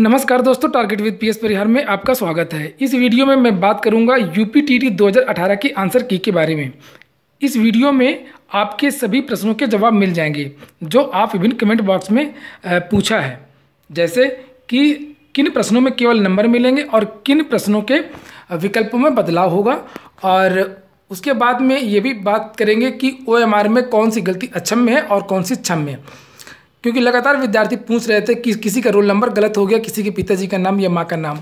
नमस्कार दोस्तों target with PS परिहार में आपका स्वागत है इस वीडियो में मैं बात करूंगा यूपी टी अठारह की आंसर की के बारे में इस वीडियो में आपके सभी प्रश्नों के जवाब मिल जाएंगे जो आप विभिन्न कमेंट बॉक्स में पूछा है जैसे कि किन प्रश्नों में केवल नंबर मिलेंगे और किन प्रश्नों के विकल्पों में बदलाव होगा और उसके बाद में ये भी बात करेंगे कि ओ में कौन सी गलती अक्षम में है और कौन सी क्षम में क्योंकि लगातार विद्यार्थी पूछ रहे थे कि किसी का रोल नंबर गलत हो गया किसी के पिताजी का नाम या माँ का नाम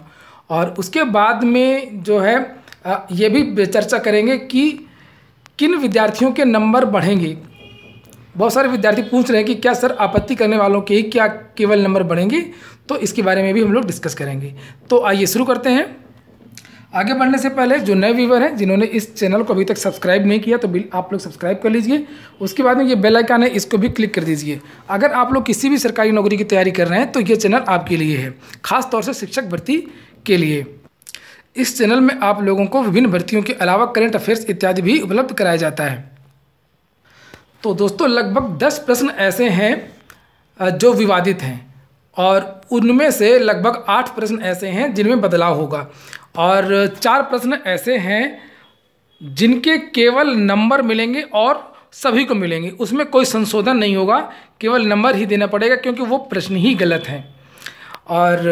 और उसके बाद में जो है ये भी चर्चा करेंगे कि किन विद्यार्थियों के नंबर बढ़ेंगे बहुत सारे विद्यार्थी पूछ रहे हैं कि क्या सर आपत्ति करने वालों के ही क्या केवल नंबर बढ़ेंगे तो इसके बारे में भी हम लोग डिस्कस करेंगे तो आइए शुरू करते हैं आगे बढ़ने से पहले जो नए व्यूवर हैं जिन्होंने इस चैनल को अभी तक सब्सक्राइब नहीं किया तो आप लोग सब्सक्राइब कर लीजिए उसके बाद में ये बेल आइकन है इसको भी क्लिक कर दीजिए अगर आप लोग किसी भी सरकारी नौकरी की तैयारी कर रहे हैं तो ये चैनल आपके लिए है खास तौर से शिक्षक भर्ती के लिए इस चैनल में आप लोगों को विभिन्न भर्तियों के अलावा करेंट अफेयर्स इत्यादि भी उपलब्ध कराया जाता है तो दोस्तों लगभग दस प्रश्न ऐसे हैं जो विवादित हैं और उनमें से लगभग आठ प्रश्न ऐसे हैं जिनमें बदलाव होगा और चार प्रश्न ऐसे हैं जिनके केवल नंबर मिलेंगे और सभी को मिलेंगे उसमें कोई संशोधन नहीं होगा केवल नंबर ही देना पड़ेगा क्योंकि वो प्रश्न ही गलत हैं और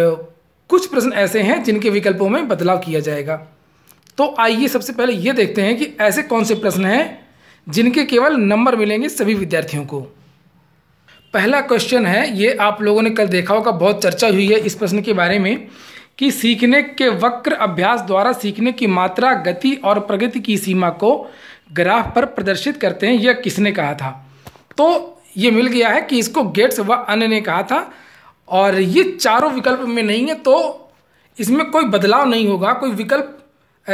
कुछ प्रश्न ऐसे हैं जिनके विकल्पों में बदलाव किया जाएगा तो आइए सबसे पहले ये देखते हैं कि ऐसे कौन से प्रश्न हैं जिनके केवल नंबर मिलेंगे सभी विद्यार्थियों को पहला क्वेश्चन है ये आप लोगों ने कल देखा होगा बहुत चर्चा हुई है इस प्रश्न के बारे में कि सीखने के वक्र अभ्यास द्वारा सीखने की मात्रा गति और प्रगति की सीमा को ग्राफ पर प्रदर्शित करते हैं यह किसने कहा था तो ये मिल गया है कि इसको गेट्स व अन्य ने कहा था और ये चारों विकल्प में नहीं है तो इसमें कोई बदलाव नहीं होगा कोई विकल्प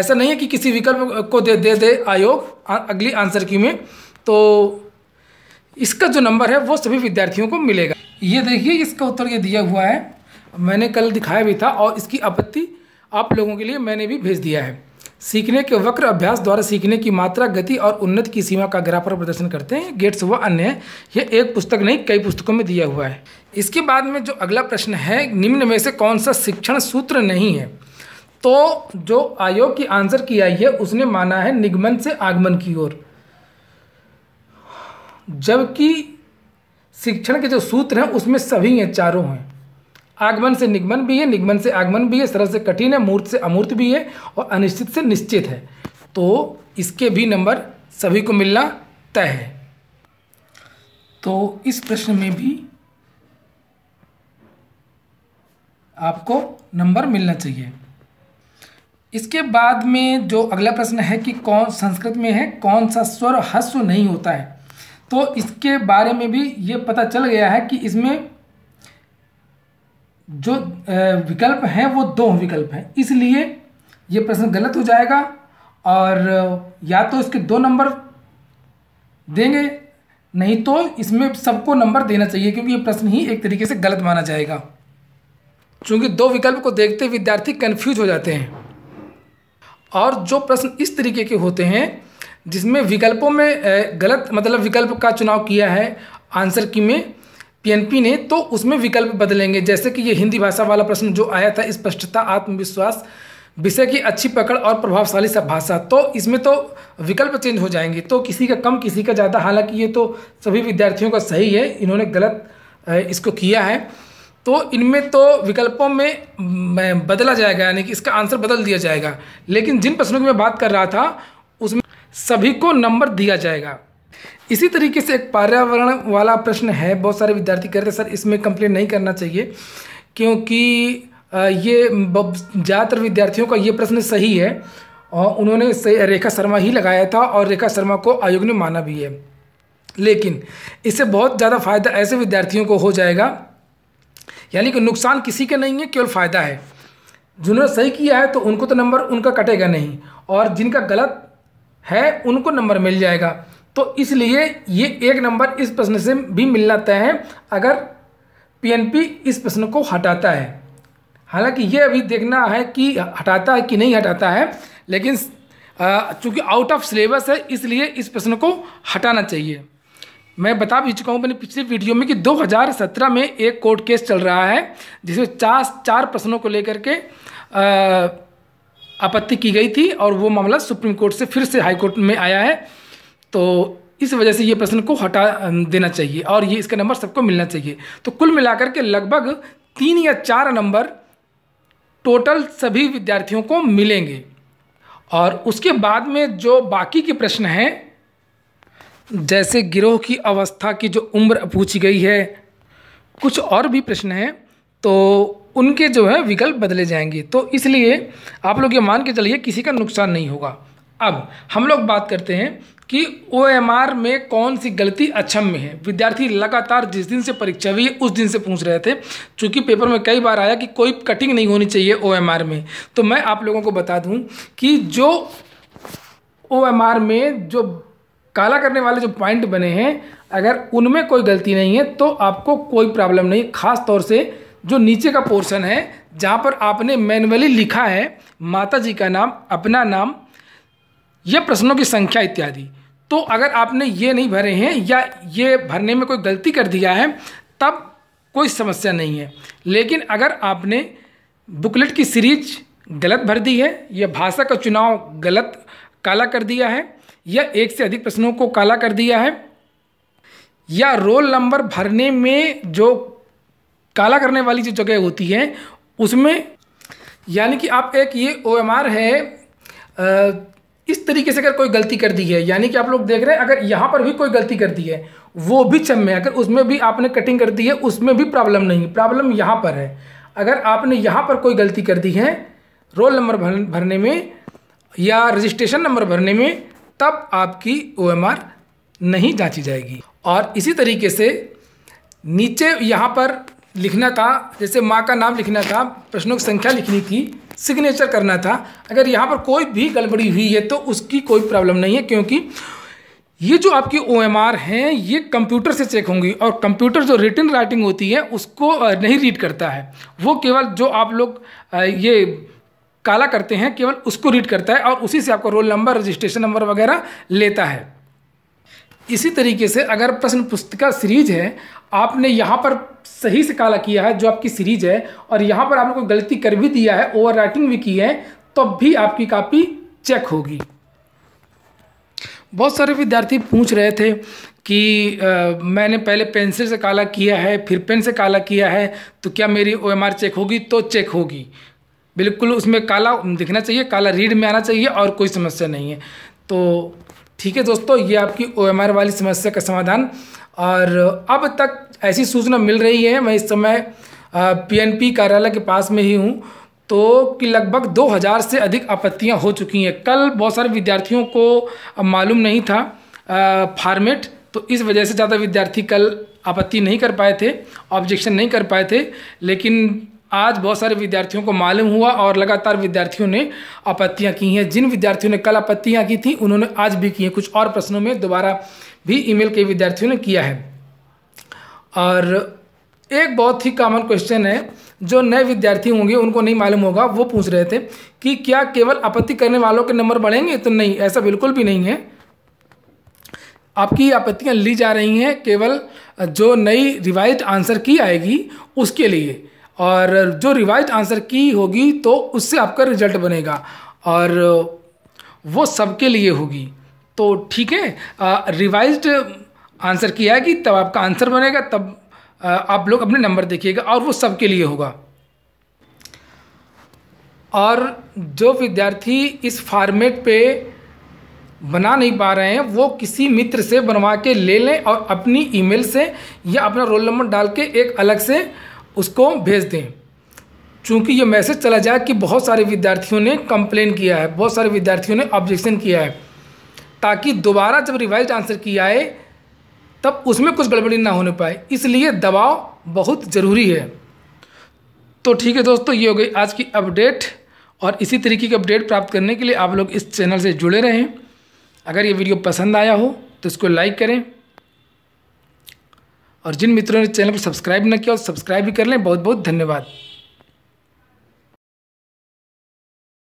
ऐसा नहीं है कि किसी विकल्प को दे दे दे आयोग अगली आंसर की में तो इसका जो नंबर है वो सभी विद्यार्थियों को मिलेगा ये देखिए इसका उत्तर ये दिया हुआ है मैंने कल दिखाया भी था और इसकी आपत्ति आप लोगों के लिए मैंने भी भेज दिया है सीखने के वक्र अभ्यास द्वारा सीखने की मात्रा गति और उन्नति की सीमा का ग्राफ पर प्रदर्शन करते हैं गेट्स व अन्य यह एक पुस्तक नहीं कई पुस्तकों में दिया हुआ है इसके बाद में जो अगला प्रश्न है निम्न में से कौन सा शिक्षण सूत्र नहीं है तो जो आयोग की आंसर की आई है उसने माना है निगमन से आगमन की ओर जबकि शिक्षण के जो सूत्र हैं उसमें सभी हैं चारों हैं आगमन से निगमन भी है निगमन से आगमन भी है सरल से कठिन है मूर्त से अमूर्त भी है और अनिश्चित से निश्चित है तो इसके भी नंबर सभी को मिलना तय है तो इस प्रश्न में भी आपको नंबर मिलना चाहिए इसके बाद में जो अगला प्रश्न है कि कौन संस्कृत में है कौन सा स्वर हस्व नहीं होता है तो इसके बारे में भी ये पता चल गया है कि इसमें जो विकल्प हैं वो दो विकल्प हैं इसलिए ये प्रश्न गलत हो जाएगा और या तो इसके दो नंबर देंगे नहीं तो इसमें सबको नंबर देना चाहिए क्योंकि ये प्रश्न ही एक तरीके से गलत माना जाएगा क्योंकि दो विकल्प को देखते विद्यार्थी कन्फ्यूज हो जाते हैं और जो प्रश्न इस तरीके के होते हैं जिसमें विकल्पों में गलत मतलब विकल्प का चुनाव किया है आंसर की में पीएनपी ने तो उसमें विकल्प बदलेंगे जैसे कि ये हिंदी भाषा वाला प्रश्न जो आया था स्पष्टता आत्मविश्वास विषय की अच्छी पकड़ और प्रभावशाली सब भाषा तो इसमें तो विकल्प चेंज हो जाएंगे तो किसी का कम किसी का ज़्यादा हालांकि ये तो सभी विद्यार्थियों का सही है इन्होंने गलत इसको किया है तो इनमें तो विकल्पों में बदला जाएगा यानी कि इसका आंसर बदल दिया जाएगा लेकिन जिन प्रश्नों की मैं बात कर रहा था उसमें सभी को नंबर दिया जाएगा इसी तरीके से एक पर्यावरण वाला प्रश्न है बहुत सारे विद्यार्थी कह रहे हैं सर इसमें कंप्लेन नहीं करना चाहिए क्योंकि ये ज़्यादातर विद्यार्थियों का ये प्रश्न सही है और उन्होंने रेखा शर्मा ही लगाया था और रेखा शर्मा को आयोग ने माना भी है लेकिन इससे बहुत ज़्यादा फायदा ऐसे विद्यार्थियों को हो जाएगा यानी कि नुकसान किसी का नहीं है केवल फ़ायदा है जिन्होंने सही किया है तो उनको तो नंबर उनका कटेगा नहीं और जिनका गलत है उनको नंबर मिल जाएगा तो इसलिए ये एक नंबर इस प्रश्न से भी मिलना तय है अगर पीएनपी इस प्रश्न को हटाता है हालांकि ये अभी देखना है कि हटाता है कि नहीं हटाता है लेकिन चूंकि आउट ऑफ सिलेबस है इसलिए इस प्रश्न को हटाना चाहिए मैं बता भी चुका हूँ मैंने पिछली वीडियो में कि 2017 में एक कोर्ट केस चल रहा है जिसमें चार चार प्रश्नों को लेकर के आपत्ति की गई थी और वो मामला सुप्रीम कोर्ट से फिर से हाई कोर्ट में आया है तो इस वजह से ये प्रश्न को हटा देना चाहिए और ये इसका नंबर सबको मिलना चाहिए तो कुल मिलाकर के लगभग तीन या चार नंबर टोटल सभी विद्यार्थियों को मिलेंगे और उसके बाद में जो बाकी के प्रश्न हैं जैसे गिरोह की अवस्था की जो उम्र पूछी गई है कुछ और भी प्रश्न हैं तो उनके जो है विकल्प बदले जाएंगे तो इसलिए आप लोग ये मान के चलिए किसी का नुकसान नहीं होगा अब हम लोग बात करते हैं कि ओ में कौन सी गलती अक्षम में है विद्यार्थी लगातार जिस दिन से परीक्षा हुई उस दिन से पूछ रहे थे चूँकि पेपर में कई बार आया कि कोई कटिंग नहीं होनी चाहिए ओ में तो मैं आप लोगों को बता दूँ कि जो ओ में जो काला करने वाले जो पॉइंट बने हैं अगर उनमें कोई गलती नहीं है तो आपको कोई प्रॉब्लम नहीं खास तौर से जो नीचे का पोर्शन है जहाँ पर आपने मैनुअली लिखा है माता जी का नाम अपना नाम ये प्रश्नों की संख्या इत्यादि तो अगर आपने ये नहीं भरे हैं या ये भरने में कोई गलती कर दिया है तब कोई समस्या नहीं है लेकिन अगर आपने बुकलेट की सीरीज गलत भर दी है या भाषा का चुनाव गलत काला कर दिया है या एक से अधिक प्रश्नों को काला कर दिया है या रोल नंबर भरने में जो काला करने वाली जो जगह होती है उसमें यानी कि आप एक ये ओ है इस तरीके से अगर कोई गलती कर दी है यानी कि आप लोग देख रहे हैं अगर यहाँ पर भी कोई गलती कर दी है वो भी चम्मे अगर उसमें भी आपने कटिंग कर दी है उसमें भी प्रॉब्लम नहीं प्रॉब्लम यहाँ पर है अगर आपने यहाँ पर कोई गलती कर दी है रोल नंबर भरने में या रजिस्ट्रेशन नंबर भरने में तब आपकी ओ नहीं जाँची जाएगी और इसी तरीके से नीचे यहाँ पर लिखना था जैसे माँ का नाम लिखना था प्रश्नों की संख्या लिखनी थी सिग्नेचर करना था अगर यहाँ पर कोई भी गड़बड़ी हुई है तो उसकी कोई प्रॉब्लम नहीं है क्योंकि ये जो आपकी ओ एम आर हैं ये कंप्यूटर से चेक होंगी और कंप्यूटर जो रिटर्न राइटिंग होती है उसको नहीं रीड करता है वो केवल जो आप लोग ये काला करते हैं केवल उसको रीड करता है और उसी से आपका रोल नंबर रजिस्ट्रेशन नंबर वगैरह लेता है इसी तरीके से अगर प्रश्न पुस्तिका सीरीज है आपने यहाँ पर सही से काला किया है जो आपकी सीरीज है और यहाँ पर आपने कोई गलती कर भी दिया है ओवर राइटिंग भी की है तब तो भी आपकी कापी चेक होगी बहुत सारे विद्यार्थी पूछ रहे थे कि आ, मैंने पहले पेंसिल से काला किया है फिर पेन से काला किया है तो क्या मेरी ओ चेक होगी तो चेक होगी बिल्कुल उसमें काला दिखना चाहिए काला रीड में आना चाहिए और कोई समस्या नहीं है तो ठीक है दोस्तों ये आपकी ओ वाली समस्या का समाधान और अब तक ऐसी सूचना मिल रही है मैं इस समय पीएनपी कार्यालय के पास में ही हूँ तो कि लगभग 2000 से अधिक आपत्तियाँ हो चुकी हैं कल बहुत सारे विद्यार्थियों को मालूम नहीं था फार्मेट तो इस वजह से ज़्यादा विद्यार्थी कल आपत्ति नहीं कर पाए थे ऑब्जेक्शन नहीं कर पाए थे लेकिन आज बहुत सारे विद्यार्थियों को मालूम हुआ और लगातार विद्यार्थियों ने आपत्तियाँ की हैं जिन विद्यार्थियों ने कल आपत्तियाँ की थी उन्होंने आज भी की हैं कुछ और प्रश्नों में दोबारा भी ईमेल के विद्यार्थियों ने किया है और एक बहुत ही कॉमन क्वेश्चन है जो नए विद्यार्थी होंगे उनको नहीं मालूम होगा वो पूछ रहे थे कि क्या केवल आपत्ति करने वालों के नंबर बढ़ेंगे तो नहीं ऐसा बिल्कुल भी नहीं है आपकी आपत्तियां ली जा रही हैं केवल जो नई रिवाइज आंसर की आएगी उसके लिए और जो रिवाइज आंसर की होगी तो उससे आपका रिजल्ट बनेगा और वो सबके लिए होगी तो ठीक है रिवाइज आंसर किया है कि तब आपका आंसर बनेगा तब आ, आप लोग अपने नंबर देखिएगा और वो सबके लिए होगा और जो विद्यार्थी इस फॉर्मेट पे बना नहीं पा रहे हैं वो किसी मित्र से बनवा के ले लें और अपनी ईमेल से या अपना रोल नंबर डाल के एक अलग से उसको भेज दें चूँकि ये मैसेज चला जाए कि बहुत सारे विद्यार्थियों ने कंप्लेन किया है बहुत सारे विद्यार्थियों ने ऑब्जेक्शन किया है ताकि दोबारा जब रिवाइज आंसर किया आए तब उसमें कुछ गड़बड़ी ना होने पाए इसलिए दबाव बहुत ज़रूरी है तो ठीक है दोस्तों ये हो गई आज की अपडेट और इसी तरीके की अपडेट प्राप्त करने के लिए आप लोग इस चैनल से जुड़े रहें अगर ये वीडियो पसंद आया हो तो इसको लाइक करें और जिन मित्रों ने चैनल को सब्सक्राइब न किया और सब्सक्राइब भी कर लें बहुत बहुत धन्यवाद